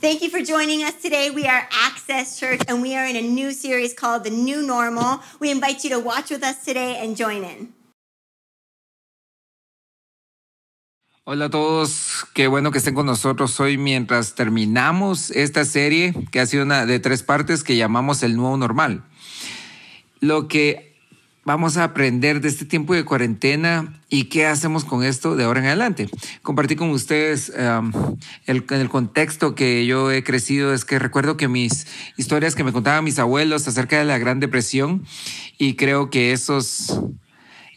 Thank you for joining us today. We are Access Church and we are in a new series called The New Normal. We invite you to watch with us today and join in. Hola a todos, qué bueno que estén con nosotros hoy mientras terminamos esta serie que ha sido una de tres partes que llamamos el nuevo normal. Lo que vamos a aprender de este tiempo de cuarentena y qué hacemos con esto de ahora en adelante. Compartí con ustedes en el, contexto que yo he crecido, es que recuerdo que mis historias que me contaban mis abuelos acerca de la Gran Depresión y creo que esos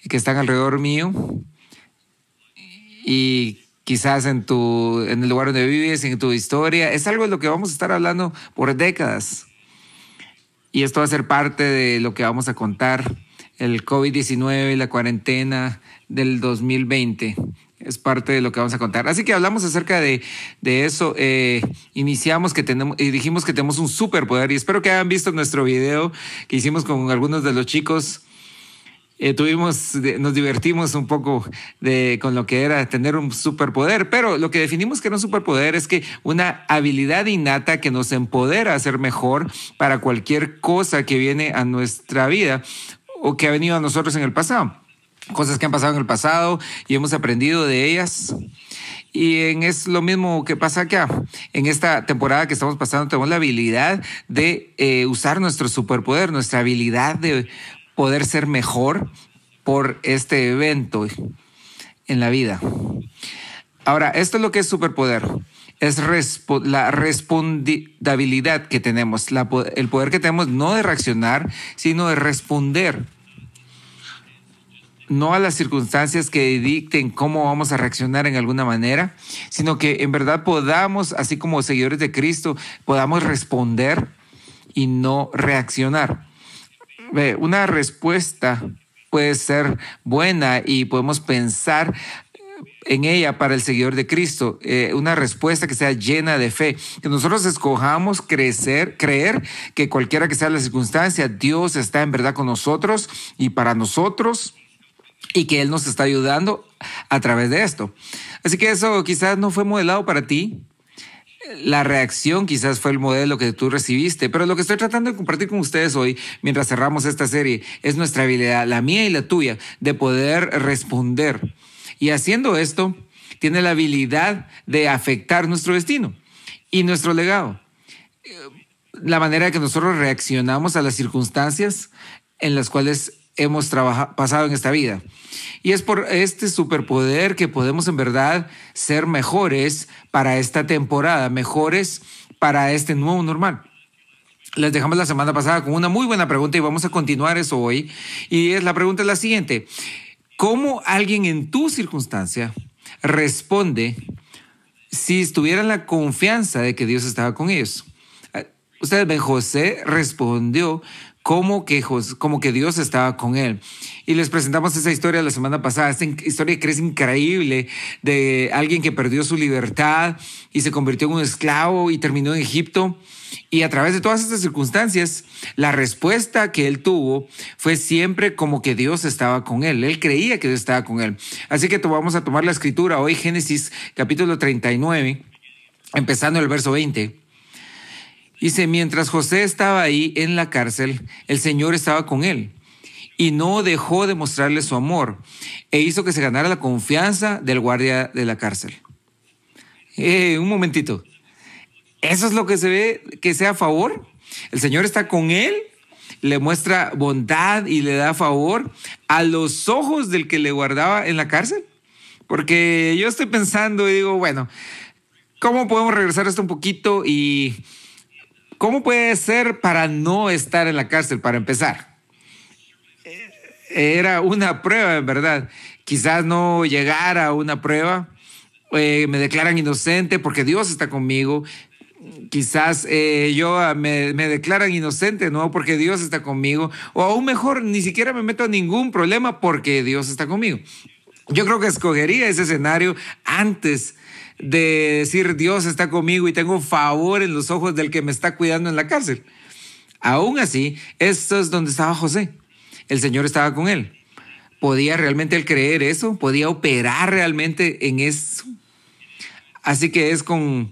que están alrededor mío y quizás en, tu, en el lugar donde vives, en tu historia, es algo de lo que vamos a estar hablando por décadas. Y esto va a ser parte de lo que vamos a contar el COVID-19 y la cuarentena del 2020. Es parte de lo que vamos a contar. Así que hablamos acerca de, eso. Eh, iniciamos que tenemos y dijimos que tenemos un superpoder y espero que hayan visto nuestro video que hicimos con algunos de los chicos. Eh, tuvimos, nos divertimos un poco de, con lo que era tener un superpoder, pero lo que definimos que era un superpoder es que una habilidad innata que nos empodera a ser mejor para cualquier cosa que viene a nuestra vida o que ha venido a nosotros en el pasado. Cosas que han pasado en el pasado y hemos aprendido de ellas. Y en es lo mismo que pasa acá. En esta temporada que estamos pasando tenemos la habilidad de eh, usar nuestro superpoder, nuestra habilidad de poder ser mejor por este evento en la vida. Ahora, esto es lo que es superpoder. Es la responsabilidad que tenemos, el poder que tenemos no de reaccionar, sino de responder no a las circunstancias que dicten cómo vamos a reaccionar en alguna manera, sino que en verdad podamos, así como seguidores de Cristo, podamos responder y no reaccionar. Una respuesta puede ser buena y podemos pensar en ella para el seguidor de Cristo, eh, una respuesta que sea llena de fe, que nosotros escojamos crecer, creer que cualquiera que sea la circunstancia, Dios está en verdad con nosotros y para nosotros y que Él nos está ayudando a través de esto. Así que eso quizás no fue modelado para ti. La reacción quizás fue el modelo que tú recibiste, pero lo que estoy tratando de compartir con ustedes hoy, mientras cerramos esta serie, es nuestra habilidad, la mía y la tuya, de poder responder. Y haciendo esto, tiene la habilidad de afectar nuestro destino y nuestro legado. Eh, la manera que nosotros reaccionamos a las circunstancias en las cuales hemos pasado en esta vida. Y es por este superpoder que podemos en verdad ser mejores para esta temporada, mejores para este nuevo normal. Les dejamos la semana pasada con una muy buena pregunta y vamos a continuar eso hoy. Y es la pregunta es la siguiente. ¿Cómo alguien en tu circunstancia responde si en la confianza de que Dios estaba con ellos? Ah, Ustedes ven, José respondió cómo como que Dios estaba con él. Y les presentamos esa historia la semana pasada, esta historia que es increíble de alguien que perdió su libertad y se convirtió en un esclavo y terminó en Egipto. Y a través de todas estas circunstancias, la respuesta que él tuvo fue siempre como que Dios estaba con él. Él creía que Dios estaba con él. Así que vamos a tomar la escritura hoy, Génesis capítulo 39, empezando el verso 20. Dice, mientras José estaba ahí en la cárcel, el Señor estaba con él y no dejó de mostrarle su amor e hizo que se ganara la confianza del guardia de la cárcel. Eh, un momentito. Eso es lo que se ve que sea a favor. El Señor está con él, le muestra bondad y le da favor a los ojos del que le guardaba en la cárcel. Porque yo estoy pensando y digo, bueno, ¿cómo podemos regresar esto un poquito y ¿Cómo puede ser para no estar en la cárcel, para empezar? Era una prueba, en verdad. Quizás no llegara a una prueba. Eh, me declaran inocente porque Dios está conmigo. Quizás eh, yo ah, me, me, declaran inocente, ¿no? Porque Dios está conmigo. O aún mejor, ni siquiera me meto a ningún problema porque Dios está conmigo. Yo creo que escogería ese escenario antes de decir Dios está conmigo y tengo favor en los ojos del que me está cuidando en la cárcel. Aún así, esto es donde estaba José. El Señor estaba con él. ¿Podía realmente él creer eso? ¿Podía operar realmente en eso? Así que es con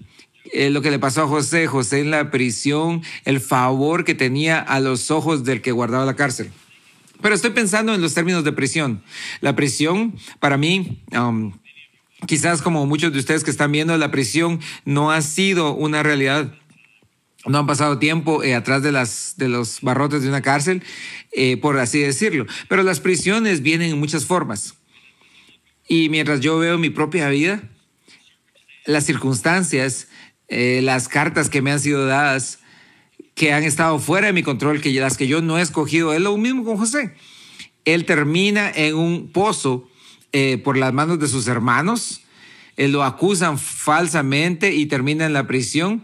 eh, lo que le pasó a José, José en la prisión, el favor que tenía a los ojos del que guardaba la cárcel. Pero estoy pensando en los términos de prisión. La prisión, para mí, um, quizás como muchos de ustedes que están viendo, la prisión no ha sido una realidad. No han pasado tiempo eh, atrás de, los barrotes de una cárcel, eh, por así decirlo. Pero las prisiones vienen en muchas formas. Y mientras yo veo mi propia vida, las circunstancias, eh, las cartas que me han sido dadas, que han estado fuera de mi control, que las que yo no he escogido, es lo mismo con José. Él termina en un pozo eh, por las manos de sus hermanos, eh, lo acusan falsamente y termina en la prisión.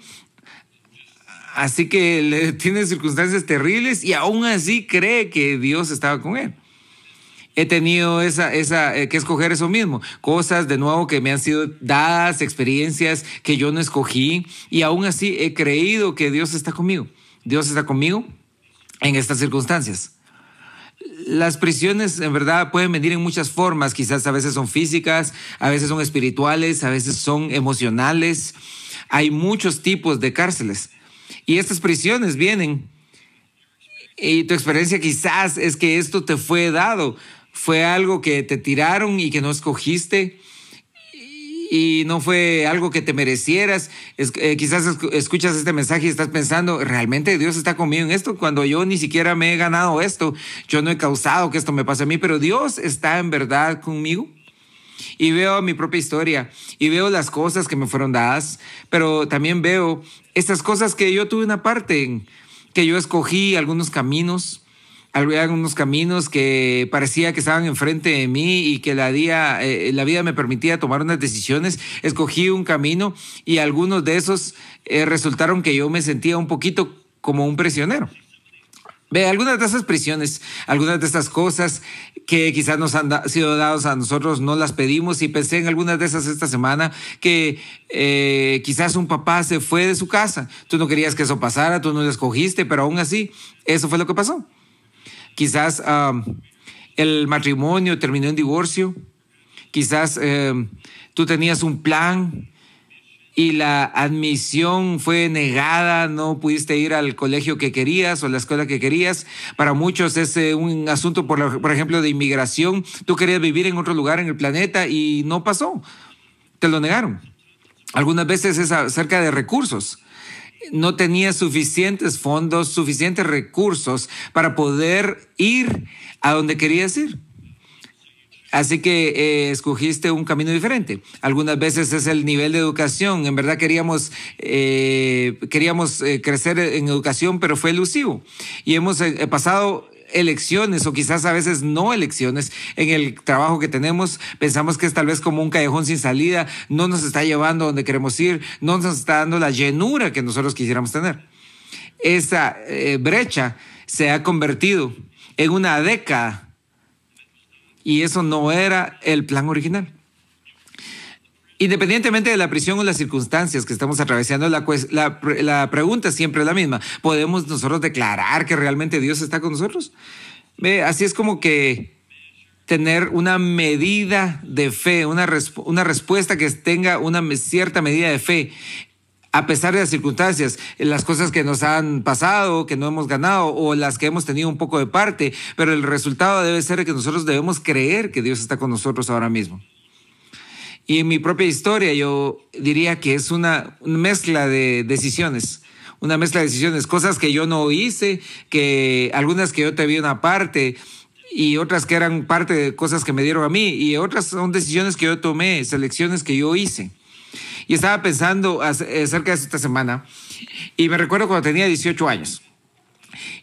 Así que tiene circunstancias terribles y aún así cree que Dios estaba con él. He tenido esa, esa, eh, que escoger eso mismo. Cosas de nuevo que me han sido dadas, experiencias que yo no escogí y aún así he creído que Dios está conmigo. Dios está conmigo en estas circunstancias las prisiones en verdad pueden venir en muchas formas, quizás a veces son físicas, a veces son espirituales, a veces son emocionales. Hay muchos tipos de cárceles. Y estas prisiones vienen. Y tu experiencia quizás es que esto te fue dado, fue algo que te tiraron y que no escogiste y no fue algo que te merecieras. Eh, quizás escuchas este mensaje y estás pensando, realmente Dios está conmigo en esto cuando yo ni siquiera me he ganado esto. Yo no he causado que esto me pase a mí, pero Dios está en verdad conmigo. Y veo mi propia historia y veo las cosas que me fueron dadas, pero también veo estas cosas que yo tuve una parte que yo escogí algunos caminos había unos caminos que parecía que estaban enfrente de mí y que la, eh, la vida me permitía tomar unas decisiones. Escogí un camino y algunos de esos eh, resultaron que yo me sentía un poquito como un prisionero. Ve, algunas de esas prisiones, algunas de estas cosas que quizás nos han sido dados a nosotros, no las pedimos y pensé en algunas de esas esta semana que eh, quizás un papá se fue de su casa. Tú no querías que eso pasara, tú no lo escogiste, pero aún así, eso fue lo que pasó. Quizás ah, el matrimonio terminó en divorcio. Quizás eh, tú tenías un plan y la admisión fue negada, no pudiste ir al colegio que querías o la escuela que querías. Para muchos es eh, un asunto, por ejemplo, de inmigración. Tú querías vivir en otro lugar en el planeta y no pasó. Te lo negaron. Algunas veces es acerca de recursos no tenía suficientes fondos, suficientes recursos para poder ir a donde querías ir. Así que eh, escogiste un camino diferente. Algunas veces es el nivel de educación. En verdad queríamos, eh, queríamos eh, crecer en educación, pero fue elusivo. Y hemos pasado elecciones o quizás a veces no elecciones en el trabajo que tenemos. Pensamos que es tal vez como un callejón sin salida, no nos está llevando donde queremos ir, no nos está dando la llenura que nosotros quisiéramos tener. Esa eh, brecha se ha convertido en una década y eso no era el plan original. Independientemente de la prisión o las circunstancias que estamos atravesando, la, la, pregunta siempre es la misma. ¿Podemos nosotros declarar que realmente Dios está con nosotros? ¿Ve? Así es como que tener una medida de fe, una, una respuesta que tenga una cierta medida de fe a pesar de las circunstancias, las cosas que nos han pasado, que no hemos ganado o las que hemos tenido un poco de parte, pero el resultado debe ser que nosotros debemos creer que Dios está con nosotros ahora mismo. Y en mi propia historia yo diría que es una mezcla de decisiones una mezcla de decisiones, cosas que yo no hice, que algunas que yo te vi una parte y otras que eran parte de cosas que me dieron a mí y otras son decisiones que yo tomé, selecciones que yo hice. Y estaba pensando acerca de esta semana y me recuerdo cuando tenía 18 años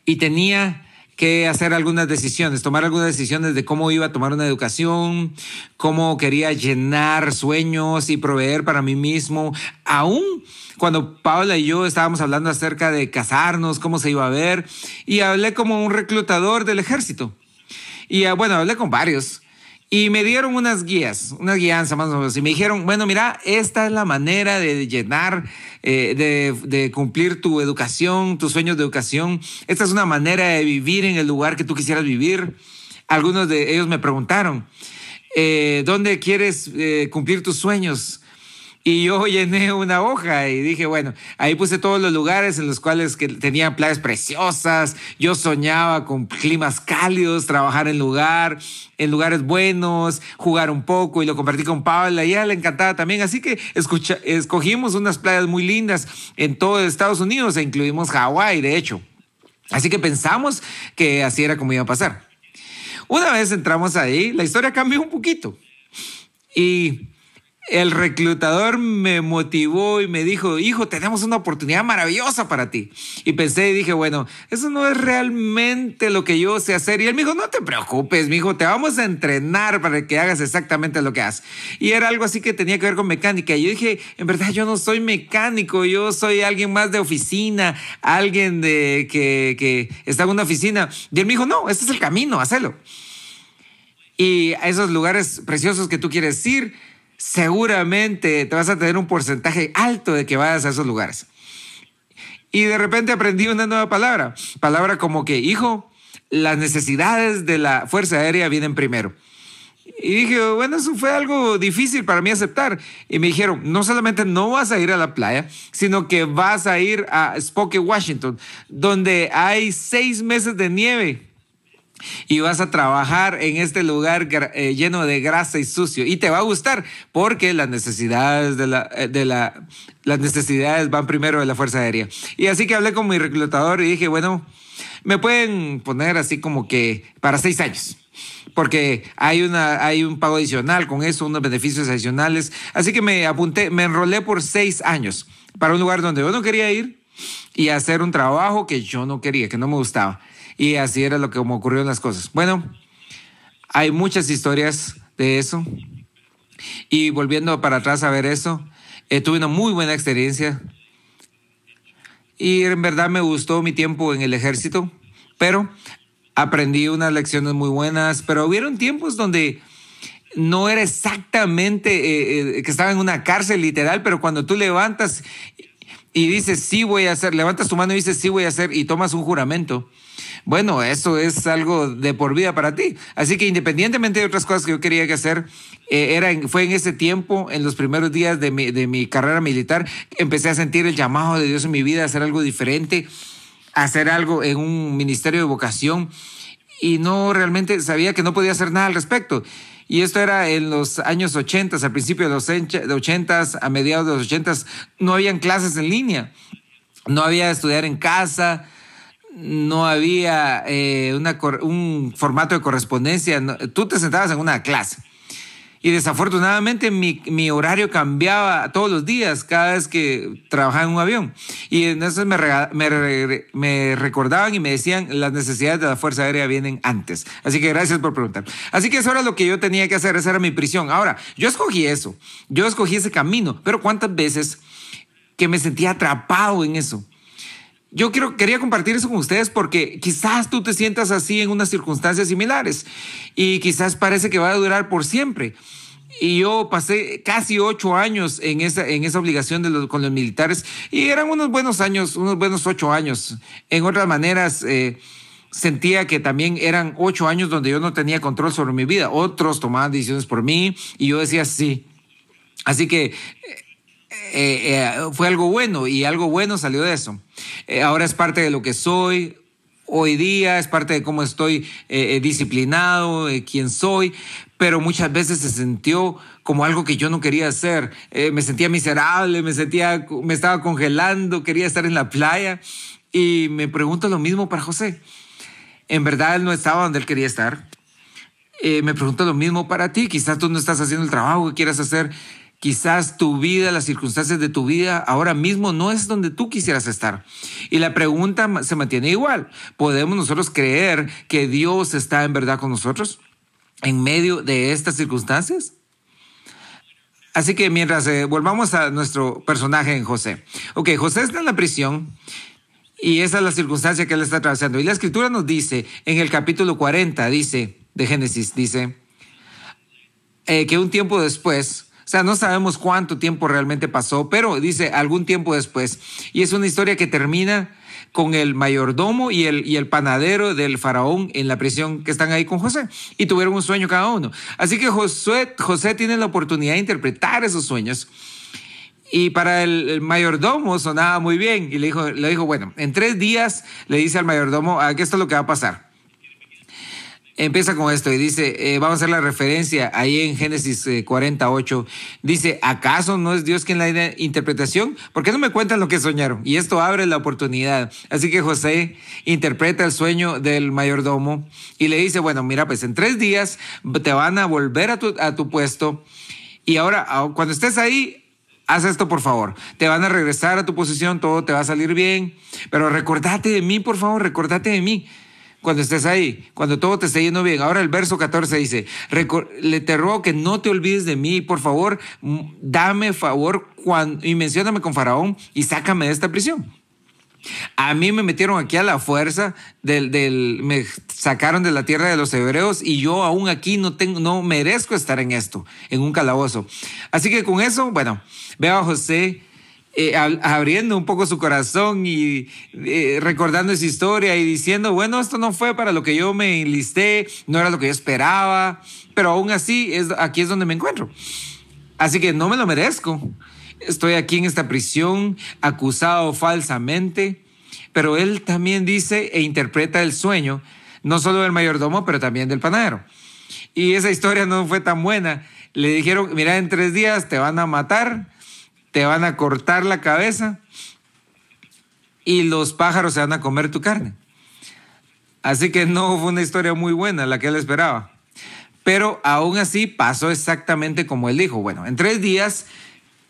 y tenía que hacer algunas decisiones, tomar algunas decisiones de cómo iba a tomar una educación, cómo quería llenar sueños y proveer para mí mismo, aún cuando Paula y yo estábamos hablando acerca de casarnos, cómo se iba a ver, y hablé como un reclutador del ejército. Y ah, bueno, hablé con varios y me dieron unas guías, una guianzas más o menos. Y me dijeron, bueno, mira, esta es la manera de llenar, eh, de, cumplir tu educación, tus sueños de educación. Esta es una manera de vivir en el lugar que tú quisieras vivir. Algunos de ellos me preguntaron, eh, ¿dónde quieres eh, cumplir tus sueños? y yo llené una hoja y dije, bueno, ahí puse todos los lugares en los cuales que tenían playas preciosas, yo soñaba con climas cálidos, trabajar en lugar, en lugares buenos, jugar un poco y lo compartí con Paula y ella le encantaba también, así que escogimos unas playas muy lindas en todo Estados Unidos e incluimos Hawái, de hecho. Así que pensamos que así era como iba a pasar. Una vez entramos ahí, la historia cambió un poquito. Y el reclutador me motivó y me dijo, hijo, tenemos una oportunidad maravillosa para ti. Y pensé y dije, bueno, eso no es realmente lo que yo sé hacer. Y él me dijo, no te preocupes, mi hijo, te vamos a entrenar para que hagas exactamente lo que haces. Y era algo así que tenía que ver con mecánica. Y yo dije, en verdad yo no soy mecánico, yo soy alguien más de oficina, alguien de que, que está en una oficina. Y él me dijo, no, este es el camino, hazlo. Y a esos lugares preciosos que tú quieres ir seguramente te vas a tener un porcentaje alto de que vayas a esos lugares. Y de repente aprendí una nueva palabra, palabra como que, hijo, las necesidades de la Fuerza Aérea vienen primero. Y dije, bueno, eso fue algo difícil para mí aceptar. Y me dijeron, no solamente no vas a ir a la playa, sino que vas a ir a Spokane, Washington, donde hay seis meses de nieve y vas a trabajar en este lugar eh, lleno de grasa y sucio. Y te va a gustar porque las necesidades de eh, las necesidades van primero de la Fuerza Aérea. Y así que hablé con mi reclutador y dije, bueno, me pueden poner así como que para seis años porque hay, hay un pago adicional con eso, unos beneficios adicionales. Así que me apunté, me enrolé por seis años para un lugar donde yo no quería ir y hacer un trabajo que yo no quería, que no me gustaba. Y así era lo que como ocurrieron las cosas. Bueno, hay muchas historias de eso. Y volviendo para atrás a ver eso, eh, tuve una muy buena experiencia. Y en verdad me gustó mi tiempo en el ejército, pero aprendí unas lecciones muy buenas, pero hubieron tiempos donde no era exactamente eh, eh, que estaba en una cárcel literal, pero cuando tú levantas y dices, sí voy a hacer, levantas tu mano y dices, sí voy a hacer, y tomas un juramento bueno, eso es algo de por vida para ti. Así que independientemente de otras cosas que yo quería hacer, eh, era fue en ese tiempo, en los primeros días de mi, carrera militar, empecé a sentir el llamado de Dios en mi vida, hacer algo diferente, hacer algo en un ministerio de vocación y no realmente sabía que no podía hacer nada al respecto. Y esto era en los años 80, al principio de los 80, a mediados de los 80, no habían clases en línea, no había estudiar en casa, no había eh, un formato de correspondencia. Tú te sentabas en una clase. Y desafortunadamente mi, horario cambiaba todos los días, cada vez que trabajaba en un avión. Y entonces me, me, recordaban y me decían, las necesidades de la Fuerza Aérea vienen antes. Así que gracias por preguntar. Así que eso era lo que yo tenía que hacer, esa era mi prisión. Ahora, yo escogí eso, yo escogí ese camino, pero ¿cuántas veces que me sentía atrapado en eso? Yo quiero, quería compartir eso con ustedes porque quizás tú te sientas así en unas circunstancias similares y quizás parece que va a durar por siempre. Y yo pasé casi ocho años en esa, en esa obligación de con los militares y eran unos buenos años, unos buenos ocho años. En otras maneras, eh, sentía que también eran ocho años donde yo no tenía control sobre mi vida. Otros tomaban decisiones por mí y yo decía sí. Así que eh, eh, eh, fue algo bueno y algo bueno salió de eso. Eh, ahora es parte de lo que soy. Hoy día es parte de cómo estoy disciplinado, quién soy, pero muchas veces se sintió como algo que yo no quería hacer. me sentía miserable, me sentía, me estaba congelando, quería estar en la playa y me pregunto lo mismo para José. En verdad él no estaba donde él quería estar. me pregunto lo mismo para ti. Quizás tú no estás haciendo el trabajo que quieras hacer. Quizás tu vida, las circunstancias de tu vida ahora mismo no es donde tú quisieras estar. Y la pregunta se mantiene igual. ¿Podemos nosotros creer que Dios está en verdad con nosotros en medio de estas circunstancias? Así que mientras eh, volvamos a nuestro personaje en José. Ok, José está en la prisión y esa es la circunstancia que él está atravesando. Y la escritura nos dice, en el capítulo 40, dice, de Génesis, dice, eh, que un tiempo después, o sea, no sabemos cuánto tiempo realmente pasó, pero dice algún tiempo después. Y es una historia que termina con el mayordomo y el, y el panadero del faraón en la prisión que están ahí con José. Y tuvieron un sueño cada uno. Así que José, José tiene la oportunidad de interpretar esos sueños. Y para el, mayordomo sonaba muy bien. Y le dijo, le dijo, bueno, en tres días le dice al mayordomo, ah, qué es lo que va a pasar. Empieza con esto y dice, eh, vamos a hacer la referencia ahí en Génesis 48, eh, dice, ¿acaso no es Dios quien la interpretación? ¿Por qué no me cuentan lo que soñaron? Y esto abre la oportunidad. Así que José interpreta el sueño del mayordomo y le dice, bueno, mira, pues en tres días te van a volver a tu, a tu puesto y ahora ah, cuando estés ahí, haz esto por favor. Te van a regresar a tu posición, todo te va a salir bien, pero recordate de mí, por favor, recordate de mí cuando estés ahí, cuando todo te esté yendo bien. Ahora el verso 14 dice, le te ruego que no te olvides de mí, por favor, dame favor y mencióname con Faraón y sácame de esta prisión. A mí me metieron aquí a la fuerza, del, del, me sacaron de la tierra de los hebreos y yo aún aquí no, tengo, no merezco estar en esto, en un calabozo. Así que con eso, bueno, veo a José eh, abriendo un poco su corazón y eh, recordando esa historia y diciendo, bueno, esto no fue para lo que yo me enlisté, no era lo que yo esperaba, pero aún así es, aquí es donde me encuentro. Así que no me lo merezco. Estoy aquí en esta prisión acusado falsamente, pero él también dice e interpreta el sueño, no solo del mayordomo, pero también del panadero. Y esa historia no fue tan buena. Le dijeron, mira, en tres días te van a matar, te van a cortar la cabeza y los pájaros se van a comer tu carne. Así que no fue una historia muy buena la que él esperaba. Pero aún así pasó exactamente como él dijo. Bueno, en tres días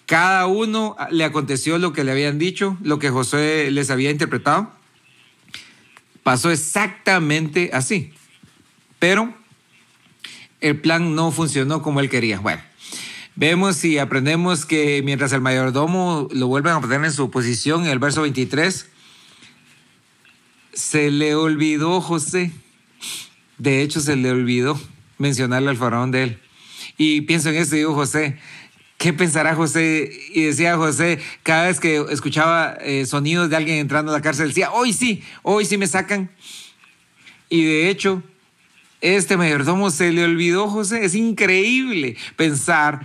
cada uno le aconteció lo que le habían dicho, lo que José les había interpretado. Pasó exactamente así. Pero el plan no funcionó como él quería. Bueno, Vemos y aprendemos que mientras el mayordomo lo vuelven a poner en su posición, en el verso 23, se le olvidó José. De hecho, se le olvidó mencionarle al faraón de él. Y pienso en esto, digo, José, ¿qué pensará José? Y decía José, cada vez que escuchaba eh, sonidos de alguien entrando a la cárcel, decía, hoy sí, hoy sí me sacan. Y de hecho, este mayordomo se le olvidó José. Es increíble pensar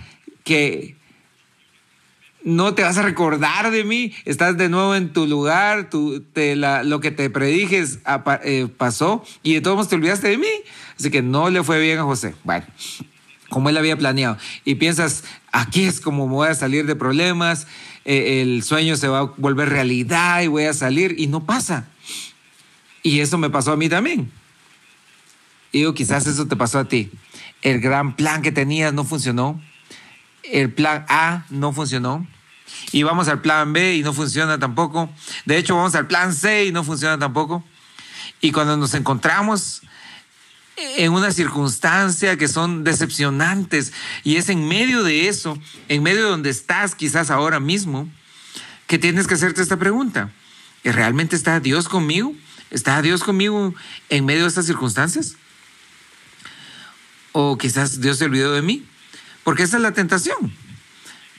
no te vas a recordar de mí, estás de nuevo en tu lugar, tu, te, lo que te predijes eh, pasó y de todos modos te olvidaste de mí. Así que no le fue bien a José. Bueno, como él había planeado. Y piensas, aquí es como voy a salir de problemas, eh, el sueño se va a volver realidad y voy a salir y no pasa. Y eso me pasó a mí también. Y digo, quizás eso te pasó a ti. El gran plan que tenías no funcionó el plan A no funcionó. Y vamos al plan B y no funciona tampoco. De hecho, vamos al plan C y no funciona tampoco. Y cuando nos encontramos en una circunstancia que son decepcionantes y es en medio de eso, en medio de donde estás quizás ahora mismo, que tienes que hacerte esta pregunta. ¿Realmente está Dios conmigo? ¿Está Dios conmigo en medio de estas circunstancias? ¿O quizás Dios se olvidó de mí? Porque esa es la tentación.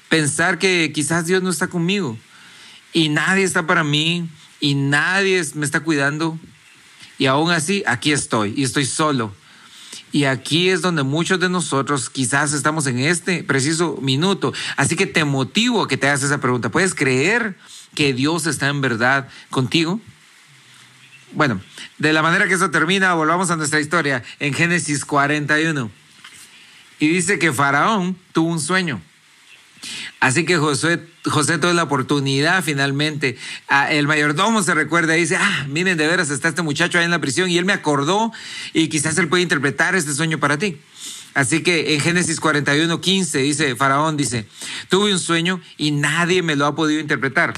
Pensar que quizás Dios no está conmigo y nadie está para mí y nadie me está cuidando. Y aún así, aquí estoy y estoy solo. Y aquí es donde muchos de nosotros quizás estamos en este preciso minuto. Así que te motivo a que te hagas esa pregunta. ¿Puedes creer que Dios está en verdad contigo? Bueno, de la manera que eso termina, volvamos a nuestra historia en Génesis 41. Y dice que Faraón tuvo un sueño. Así que José, José tuvo la oportunidad finalmente. Ah, el mayordomo se recuerda y dice, ah, miren, de veras está este muchacho ahí en la prisión y él me acordó y quizás él puede interpretar este sueño para ti. Así que en Génesis 41, 15 dice, Faraón dice, tuve un sueño y nadie me lo ha podido interpretar.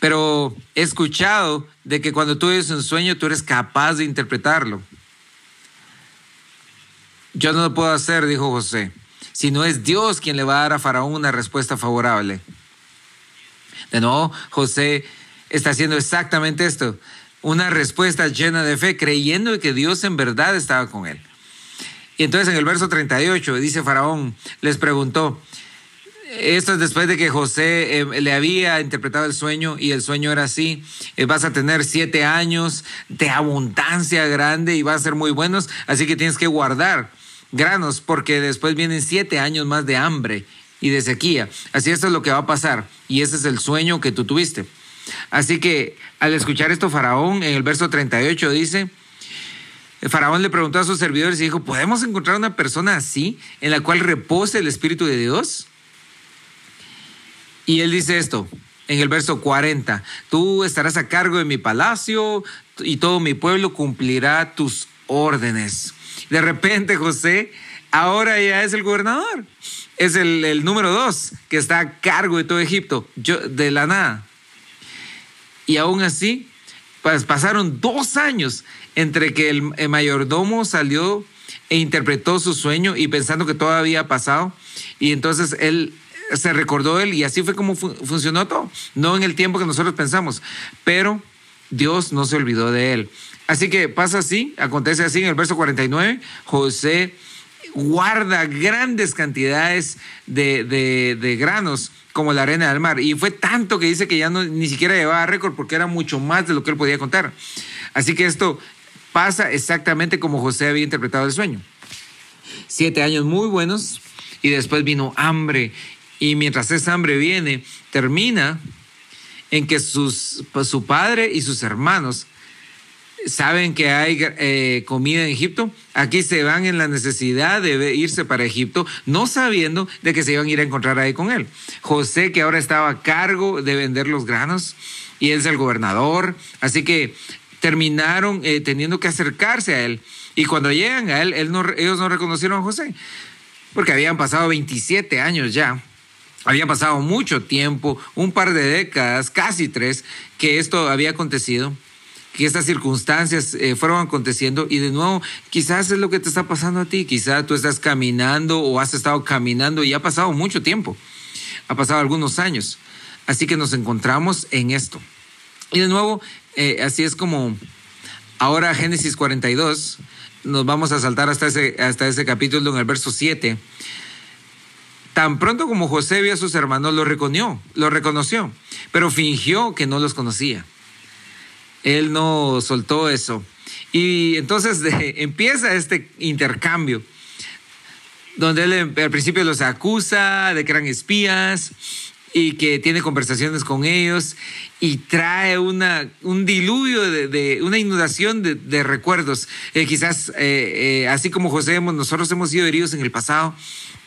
Pero he escuchado de que cuando tú ves un sueño, tú eres capaz de interpretarlo. Yo no lo puedo hacer, dijo José, si no es Dios quien le va a dar a Faraón una respuesta favorable. De nuevo, José está haciendo exactamente esto, una respuesta llena de fe, creyendo que Dios en verdad estaba con él. Y entonces en el verso 38 dice Faraón, les preguntó, esto es después de que José eh, le había interpretado el sueño y el sueño era así, eh, vas a tener siete años de abundancia grande y vas a ser muy buenos, así que tienes que guardar granos, porque después vienen siete años más de hambre y de sequía. Así esto es lo que va a pasar y ese es el sueño que tú tuviste. Así que al escuchar esto, Faraón en el verso 38 dice, el faraón le preguntó a sus servidores y dijo, ¿podemos encontrar una persona así en la cual repose el Espíritu de Dios? Y él dice esto en el verso 40, tú estarás a cargo de mi palacio y todo mi pueblo cumplirá tus órdenes. De repente José ahora ya es el gobernador, es el, el, número dos que está a cargo de todo Egipto, yo, de la nada. Y aún así, pues pasaron dos años entre que el, mayordomo salió e interpretó su sueño y pensando que todo había pasado, y entonces él se recordó él y así fue como funcionó todo, no en el tiempo que nosotros pensamos, pero Dios no se olvidó de él. Así que pasa así, acontece así en el verso 49, José guarda grandes cantidades de, granos como la arena del mar. Y fue tanto que dice que ya no, ni siquiera llevaba récord porque era mucho más de lo que él podía contar. Así que esto pasa exactamente como José había interpretado el sueño. Siete años muy buenos y después vino hambre. Y mientras esa hambre viene, termina en que sus, su padre y sus hermanos saben que hay eh, comida en Egipto, aquí se van en la necesidad de irse para Egipto, no sabiendo de que se iban a ir a encontrar ahí con él. José, que ahora estaba a cargo de vender los granos, y él es el gobernador, así que terminaron eh, teniendo que acercarse a él. Y cuando llegan a él, ellos no reconocieron a José, porque habían pasado 27 años ya. Había pasado mucho tiempo, un par de décadas, casi tres, que esto había acontecido que estas circunstancias eh, fueron aconteciendo y de nuevo, quizás es lo que te está pasando a ti, quizás tú estás caminando o has estado caminando y ha pasado mucho tiempo, ha pasado algunos años. Así que nos encontramos en esto. Y de nuevo, eh, así es como ahora Génesis 42, nos vamos a saltar hasta ese, hasta ese capítulo en el verso 7. Tan pronto como José vio a sus hermanos, lo reconoció, lo reconoció, pero fingió que no los conocía él no soltó eso. Y entonces empieza este intercambio, donde él em, al principio los acusa de que eran espías y que tiene conversaciones con ellos y trae un diluvio de, una inundación de, recuerdos. Eh, quizás eh, eh, así como José, hemos, nosotros hemos sido heridos en el pasado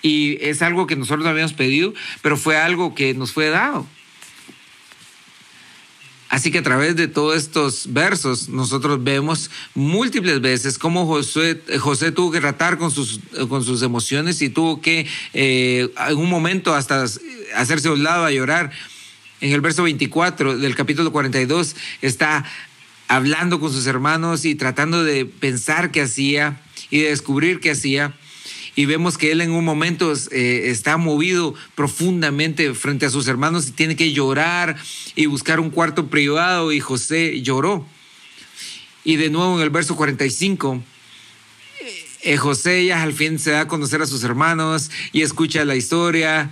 y es algo que nosotros habíamos pedido, pero fue algo que nos fue dado. Así que a través de todos estos versos nosotros vemos múltiples veces cómo José, eh, José tuvo que tratar con sus, eh, con sus emociones y tuvo que eh, en un momento hasta hacerse a un lado a llorar. En el verso 24 del capítulo 42 está hablando con sus hermanos y tratando de pensar qué hacía y de descubrir qué hacía y vemos que él en un momento eh, está movido profundamente frente a sus hermanos y tiene que llorar y buscar un cuarto privado y José lloró. Y de nuevo en el verso 45. Eh, José ya al fin se da a conocer a sus hermanos y escucha la historia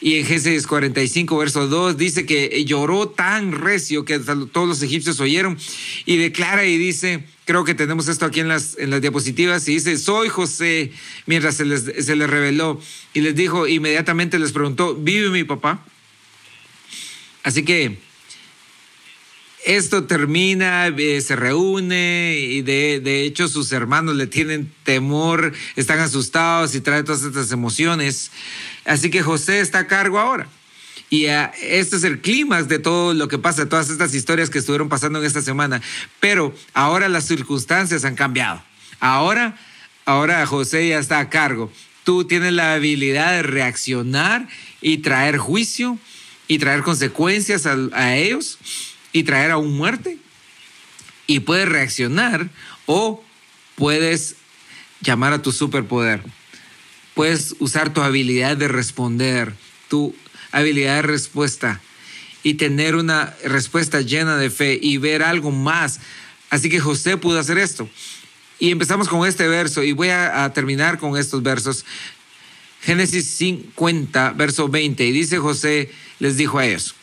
y en Génesis 45, verso 2, dice que lloró tan recio que todos los egipcios oyeron y declara y dice, creo que tenemos esto aquí en las, en las diapositivas, y dice, soy José, mientras se se les reveló y les dijo, inmediatamente les preguntó, ¿vive mi papá? Así que esto termina, eh, se reúne y de, hecho sus hermanos le tienen temor, están asustados y trae todas estas emociones. Así que José está a cargo ahora. Y ah, este es el clímax de todo lo que pasa, todas estas historias que estuvieron pasando en esta semana. Pero ahora las circunstancias han cambiado. Ahora, ahora José ya está a cargo. Tú tienes la habilidad de reaccionar y traer juicio y traer consecuencias a ellos y traer a un muerte. Y puedes reaccionar o puedes llamar a tu superpoder. Puedes usar tu habilidad de responder, tu habilidad de respuesta y tener una respuesta llena de fe y ver algo más. Así que José pudo hacer esto. Y empezamos con este verso y voy a, terminar con estos versos. Génesis 50, verso 20. Y dice José, les dijo a ellos,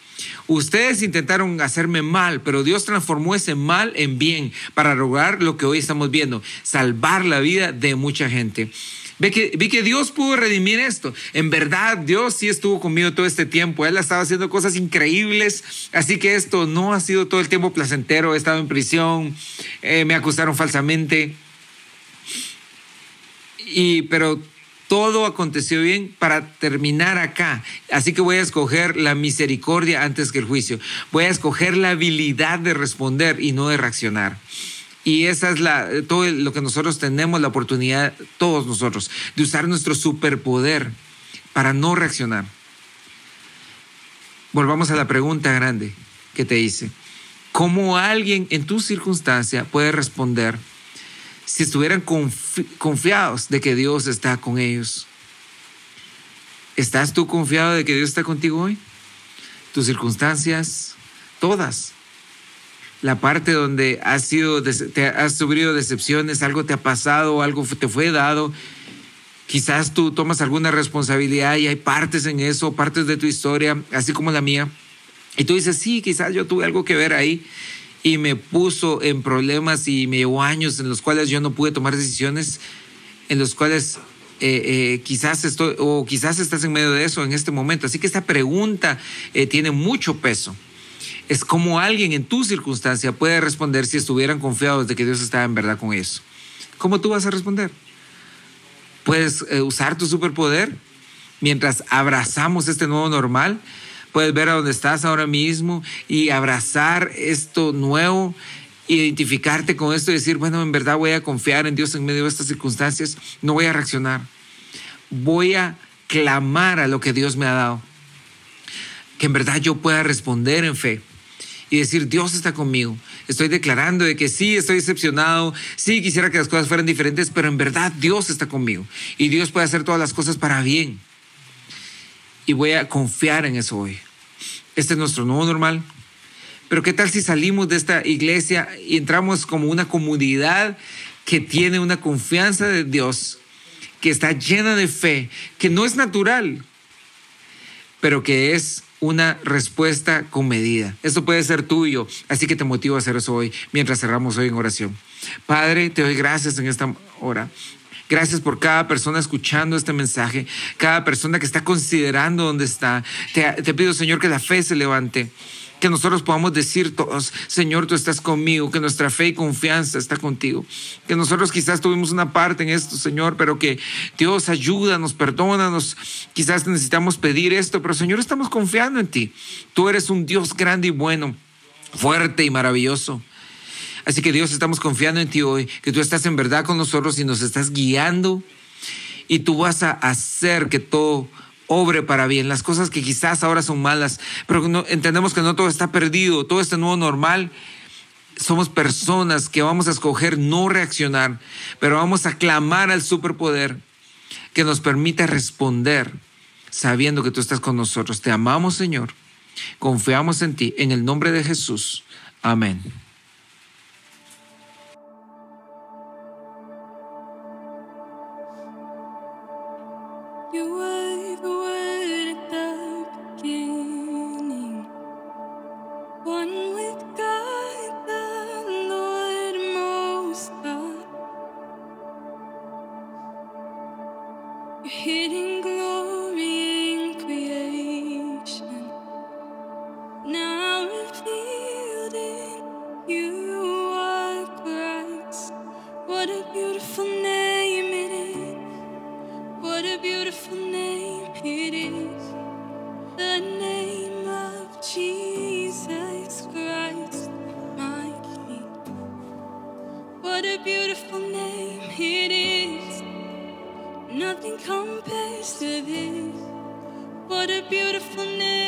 Ustedes intentaron hacerme mal, pero Dios transformó ese mal en bien para rogar lo que hoy estamos viendo, salvar la vida de mucha gente. que, vi que Dios pudo redimir esto. En verdad, Dios sí estuvo conmigo todo este tiempo. Él ha estado haciendo cosas increíbles. Así que esto no ha sido todo el tiempo placentero. He estado en prisión. Eh, me acusaron falsamente. Y, pero todo aconteció bien para terminar acá. Así que voy a escoger la misericordia antes que el juicio. Voy a escoger la habilidad de responder y no de reaccionar. Y esa es la, todo lo que nosotros tenemos, la oportunidad, todos nosotros, de usar nuestro superpoder para no reaccionar. Volvamos a la pregunta grande que te hice. ¿Cómo alguien en tu circunstancia puede responder si estuvieran confiados de que Dios está con ellos. ¿Estás tú confiado de que Dios está contigo hoy? Tus circunstancias, todas. La parte donde has sido, te has sufrido decepciones, algo te ha pasado, algo te fue dado. Quizás tú tomas alguna responsabilidad y hay partes en eso, partes de tu historia, así como la mía. Y tú dices, sí, quizás yo tuve algo que ver ahí y me puso en problemas y me llevó años en los cuales yo no pude tomar decisiones, en los cuales eh, eh, quizás estoy o quizás estás en medio de eso en este momento. Así que esta pregunta eh, tiene mucho peso. Es como alguien en tu circunstancia puede responder si estuvieran confiados de que Dios estaba en verdad con eso. ¿Cómo tú vas a responder? Puedes usar tu superpoder mientras abrazamos este nuevo normal puedes ver a dónde estás ahora mismo y abrazar esto nuevo, identificarte con esto y decir, bueno, en verdad voy a confiar en Dios en medio de estas circunstancias, no voy a reaccionar, voy a clamar a lo que Dios me ha dado, que en verdad yo pueda responder en fe y decir, Dios está conmigo. Estoy declarando de que sí, estoy decepcionado, sí quisiera que las cosas fueran diferentes, pero en verdad Dios está conmigo y Dios puede hacer todas las cosas para bien y voy a confiar en eso hoy. Este es nuestro nuevo normal. Pero ¿qué tal si salimos de esta iglesia y entramos como una comunidad que tiene una confianza de Dios, que está llena de fe, que no es natural, pero que es una respuesta con medida. Esto puede ser tuyo, así que te motivo a hacer eso hoy mientras cerramos hoy en oración. Padre, te doy gracias en esta hora. Gracias por cada persona escuchando este mensaje, cada persona que está considerando dónde está. Te, pido, Señor, que la fe se levante que nosotros podamos decir todos, Señor, tú estás conmigo, que nuestra fe y confianza está contigo. Que nosotros quizás tuvimos una parte en esto, Señor, pero que Dios ayuda, nos perdona, quizás necesitamos pedir esto, pero Señor, estamos confiando en ti. Tú eres un Dios grande y bueno, fuerte y maravilloso. Así que Dios, estamos confiando en ti hoy, que tú estás en verdad con nosotros y nos estás guiando y tú vas a hacer que todo obre para bien. Las cosas que quizás ahora son malas, pero no, entendemos que no todo está perdido, todo este nuevo normal. Somos personas que vamos a escoger no reaccionar, pero vamos a clamar al superpoder que nos permita responder sabiendo que tú estás con nosotros. Te amamos, Señor. Confiamos en ti, en el nombre de Jesús. Amén. Nothing compares to this. What a beautiful name.